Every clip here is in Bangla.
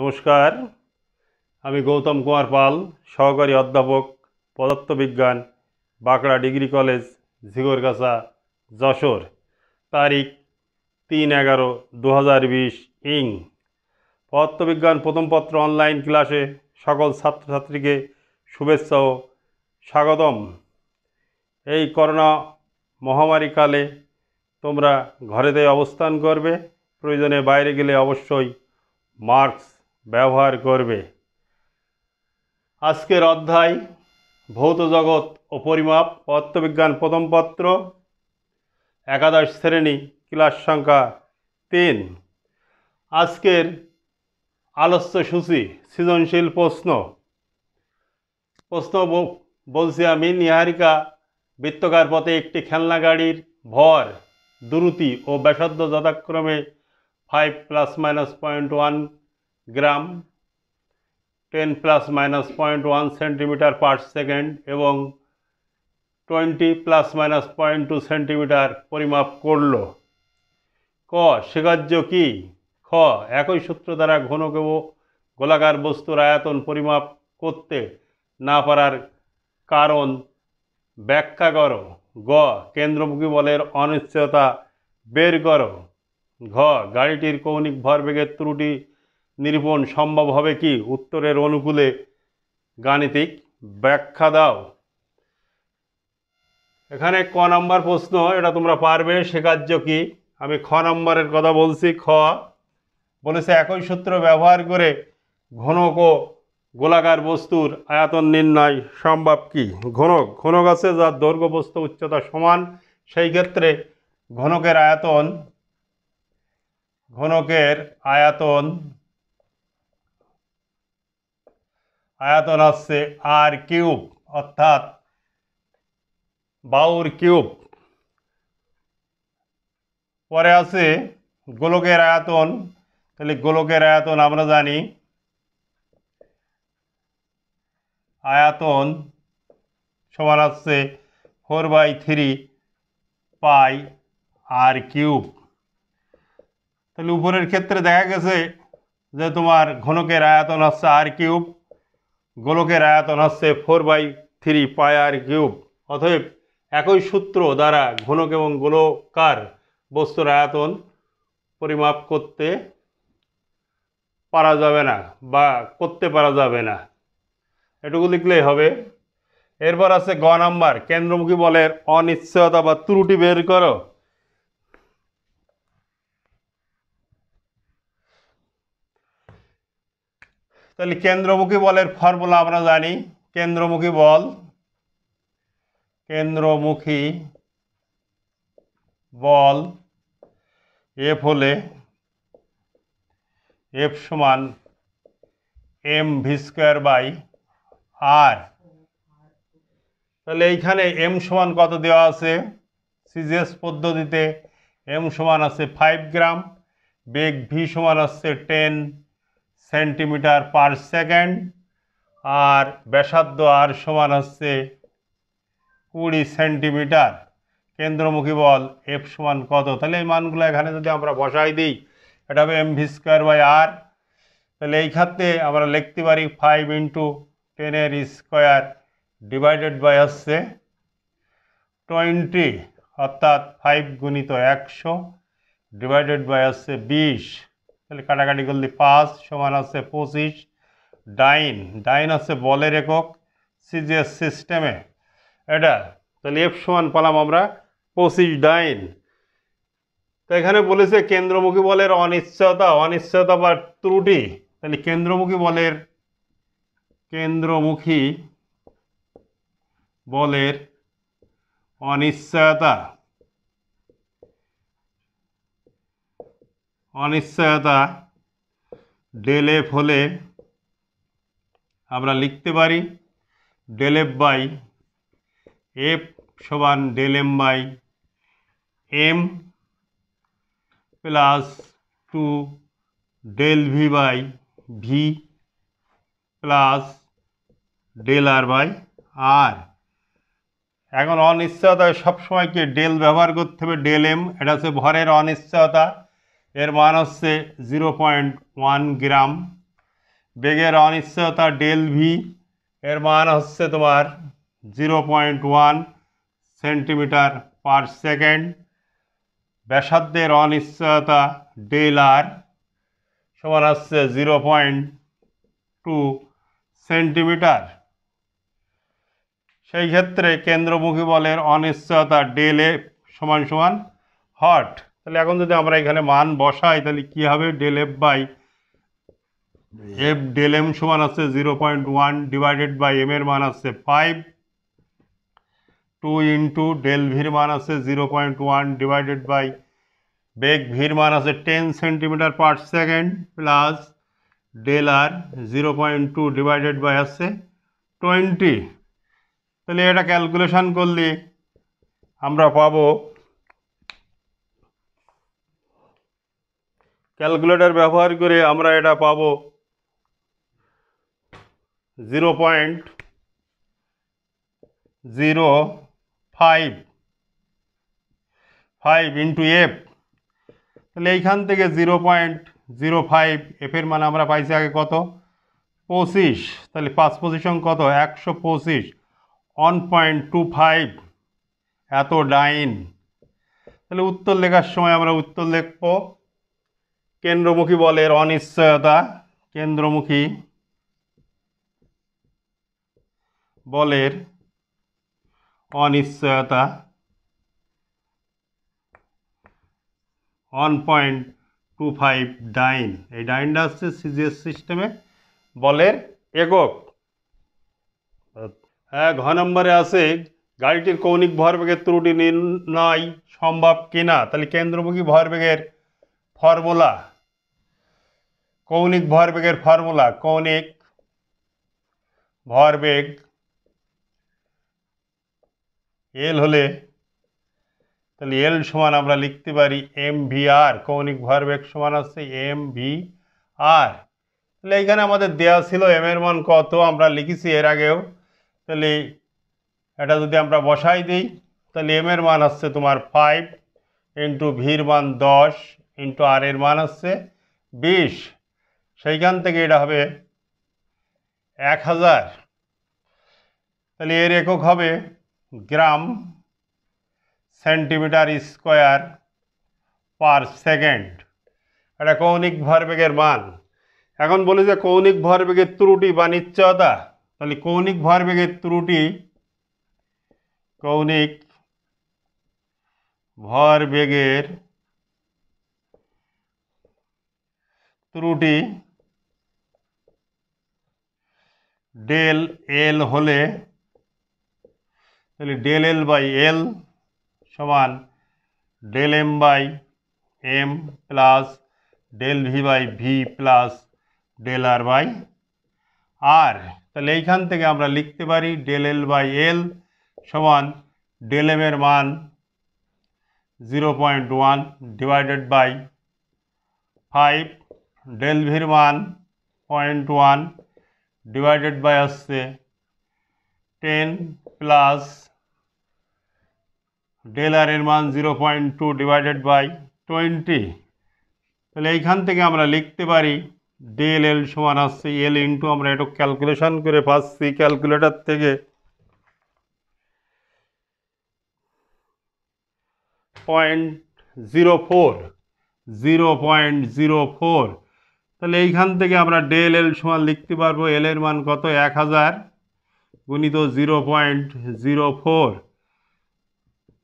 নমস্কার আমি গৌতম কুমার পাল সহকারী অধ্যাপক পদার্থবিজ্ঞান বাঁকড়া ডিগ্রি কলেজ ঝিগরগাছা যশোর তারিখ তিন এগারো দু হাজার বিশ ইং পদার্থবিজ্ঞান প্রথম পত্র অনলাইন ক্লাসে সকল ছাত্রছাত্রীকে শুভেচ্ছা ও স্বাগতম এই করোনা মহামারীকালে তোমরা ঘরেতে অবস্থান করবে প্রয়োজনে বাইরে গেলে অবশ্যই মাস্ক ব্যবহার করবে আজকের অধ্যায় ভৌত জগৎ ও পরিমাপ পত্রবিজ্ঞান প্রথম পত্র একাদশ শ্রেণী ক্লাস সংখ্যা তিন আজকের আলস্য সূচি সৃজনশীল প্রশ্ন প্রশ্ন বলছি আমি নিহারিকা বৃত্তকার পথে একটি খেলনা গাড়ির ভর দ্রুতি ও ব্যাসার্ধ যথাক্রমে five plus minus point one gram ten plus minus point one centimetre per second এবং twenty plus minus point two centimetre পরিমাপ করল ক স্বীকার্য কি খ একই সূত্র দ্বারা ঘনকেও গোলাকার বস্তুর আয়তন পরিমাপ করতে না পারার কারণ ব্যাখ্যা করো গ কেন্দ্রমুখী বলের অনিশ্চয়তা বের করো ঘ গাড়িটির কৌণিক ভরবেগের ত্রুটি নিরূপণ সম্ভব হবে কি উত্তরের অনুকূলে গাণিতিক ব্যাখ্যা দাও এখানে ক নাম্বার প্রশ্ন এটা তোমরা পারবে সে কার্য কি আমি খ নম্বরের কথা বলছি খ বলেছে একই সূত্র ব্যবহার করে ঘনক ও গোলাকার বস্তুর আয়তন নির্ণয় সম্ভব কি ঘনক ঘনক আছে যার দৈর্ঘ্য বস্তু উচ্চতা সমান সেই ক্ষেত্রে ঘনকের আয়তন ঘনকের আয়তন আয়তন আসছে আর কিউব অর্থাৎ বাউর কিউব পরে আছে গোলকের আয়তন তাহলে গোলকের আয়তন আমরা জানি আয়তন সমান হচ্ছে four by three pi R cube তাহলে উপরের ক্ষেত্রে দেখা গেছে যে তোমার ঘনকের আয়তন হচ্ছে আর কিউব গোলকের আয়তন হচ্ছে four by three pi R cube অতএব একই সূত্র দ্বারা ঘনক এবং গোলকার বস্তুর আয়তন পরিমাপ করতে পারা যাবে না বা করতে পারা যাবে না এটুকু লিখলেই হবে এরপর আছে গ নাম্বার কেন্দ্রমুখী বলের অনিশ্চয়তা বা ত্রুটি বের করো তাহলে কেন্দ্রমুখী বলের ফর্মুলা আমরা জানি কেন্দ্রমুখী বল কেন্দ্রমুখী বল এফ হলে এফ সমান M V square by R তাহলে এইখানে এম সমান কত দেওয়া আছে সিজিএস পদ্ধতিতে এম সমান আছে ফাইভ গ্রাম বেগ ভি সমান আছে টেন সেন্টিমিটার পার সেকেন্ড আর ব্যাসার্ধ আর সমান হচ্ছে কুড়ি সেন্টিমিটার কেন্দ্রমুখী বল এফ সমান কত তাহলে এই মানগুলো এখানে যদি আমরা বসাই দিই এটা হবে M V square by R তাহলে এই খাতে আমরা লিখতে পারি ফাইভ ইন্টু টেনের স্কোয়ার ডিভাইডেড বাই হচ্ছে টোয়েন্টি অর্থাৎ ফাইভ গুণিত একশো ডিভাইডেড বাই হচ্ছে বিশ তাহলে কাটাকাটি করলি পাঁচ সমান আছে পঁচিশ ডাইন ডাইন আছে বলের একক সিজিএস সিস্টেমে এটা তাহলে এফ সমান পালাম আমরা পঁচিশ ডাইন তো এখানে বলেছে কেন্দ্রমুখী বলের অনিশ্চয়তা অনিশ্চয়তা বা ত্রুটি তাহলে কেন্দ্রমুখী বলের কেন্দ্রমুখী বলের অনিশ্চয়তা অনিশ্চয়তা ডেল এফ হলে আমরা লিখতে পারি ডেল এফ বাই এফ সমান del M by M plus two del V by V plus del R by R এখন অনিশ্চয়তা সবসময়কে ডেল ব্যবহার করতে হবে ডেল এম এটা হচ্ছে ভরের অনিশ্চয়তা এর মান হচ্ছে জিরো পয়েন্ট ওয়ান গ্রাম বেগের অনিশ্চয়তা ডেল ভি এর মান হচ্ছে তোমার zero point one centimetre per second ব্যাসার্ধের অনিশ্চয়তা ডেল আর সমান হচ্ছে জিরো পয়েন্ট টু সেন্টিমিটার সেই ক্ষেত্রে কেন্দ্রমুখী বলের অনিশ্চয়তা ডেল এ সমান সমান হট তাহলে এখন যদি আমরা এখানে মান বসাই তাহলে কি হবে del F by F del M সমান আছে zero point one divided by M এর মান আছে ফাইভ টু ইন্টু ডেল ভির মান আছে zero point one divided by বেগ ভির মান আছে ten centimetre per second plus del R zero point two divided by আছে টোয়েন্টি তাহলে এটা ক্যালকুলেশান করলে আমরা পাবো ক্যালকুলেটর ব্যবহার করে আমরা এটা পাব zero point zero five five into F তাহলে এইখান থেকে জিরো পয়েন্ট জিরো ফাইভ এফের মানে আমরা পাইছি আগে কত পঁচিশ তাহলে পাঁচ পজিশন কত একশো পঁচিশ ওয়ান পয়েন্ট টু ফাইভ এত ডাইন তাহলে উত্তর লেখার সময় আমরা উত্তর লিখব কেন্দ্রমুখী বলের অনিশ্চয়তা কেন্দ্রমুখী বলের অনিশ্চয়তা one point two five dyne এই ডাইনটা হচ্ছে সিজিএস সিস্টেমে বলের একক হ্যাঁ ঘ নম্বরে আছে গাড়িটির কৌণিক ভরবেগের ত্রুটি নির্ণয় সম্ভব কিনা তাহলে কেন্দ্রমুখী ভরবেগের ফর্মুলা কৌণিক ভরবেগের ফর্মুলা কৌণিক ভরবেগ এল হলে তাহলে এল সমান আমরা লিখতে পারি এম ভি আর কৌণিক ভরবেগ সমান হচ্ছে এম ভি আর তাহলে এইখানে আমাদের দেওয়া ছিল এম এর মান কত আমরা লিখেছি এর আগেও তাহলে এটা যদি আমরা বসাই দিই তাহলে এম এর মান হচ্ছে তোমার ফাইভ ইন্টু ভির মান দশ ইন্টু আর এর মান হচ্ছে বিশ সেইখান থেকে এটা হবে এক হাজার তাহলে এর একক হবে gram centimetre square per second এটা কৌণিক ভরবেগের মান এখন বলি যে কৌণিক ভরবেগের ত্রুটি বা নিশ্চয়তা তাহলে কৌণিক ভরবেগের ত্রুটি কৌণিক ভরবেগের ত্রুটি ডেল এল হলে তাহলে ডেল এল বাই এল সমান del M by M plus del V by V plus del R by R তাহলে এইখান থেকে আমরা লিখতে পারি ডেল এল বাই এল সমান ডেল এম এর মান zero point one divided by five del ভির মান পয়েন্ট ওয়ান ডিভাইডেড বাই আসছে টেন প্লাস ডেল আর এর মান zero point two divided by twenty তাহলে এইখান থেকে আমরা লিখতে পারি ডেল এল সমান আসছে এল ইন্টু আমরা একটু ক্যালকুলেশান করে পাচ্ছি ক্যালকুলেটার থেকে point zero four zero point zero four তাহলে এইখান থেকে আমরা ডেল এল সমান লিখতে পারবো এল এর মান কত এক হাজার গুণিত জিরো পয়েন্ট জিরো ফোর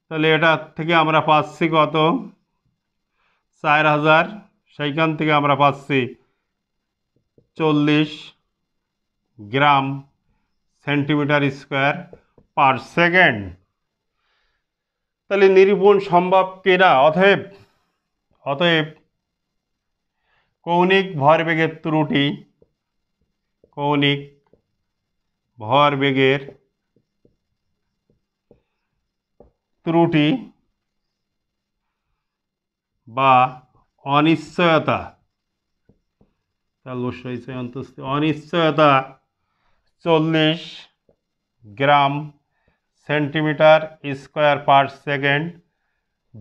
তাহলে এটা থেকে আমরা পাচ্ছি কত চার হাজার সেইখান থেকে আমরা পাচ্ছি চল্লিশ gram centimetre square per second তাহলে নিরূপণ সম্ভব কেনা অতএব অতএব কৌণিক ভরবেগের ত্রুটি কৌণিক ভরবেগের ত্রুটি বা অনিশ্চয়তা অনিশ্চয়তা চল্লিশ gram centimetre square per second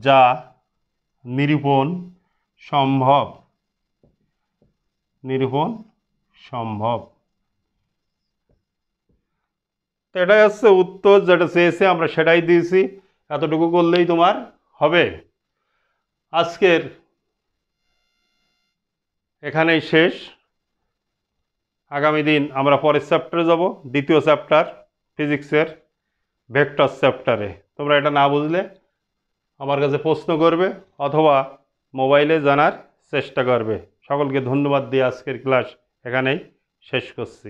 যা নিরূপণ সম্ভব নিরূপণ সম্ভব তো এটাই হচ্ছে উত্তর যেটা চেয়েছে আমরা সেটাই দিয়েছি এতটুকু করলেই তোমার হবে আজকের এখানেই শেষ আগামী দিন আমরা পরের চ্যাপ্টারে যাব দ্বিতীয় চ্যাপ্টার ফিজিক্সের ভেক্টর চ্যাপ্টারে তোমরা এটা না বুঝলে আমার কাছে প্রশ্ন করবে অথবা মোবাইলে জানার চেষ্টা করবে সকলকে ধন্যবাদ দিয়ে আজকের ক্লাস এখানেই শেষ করছি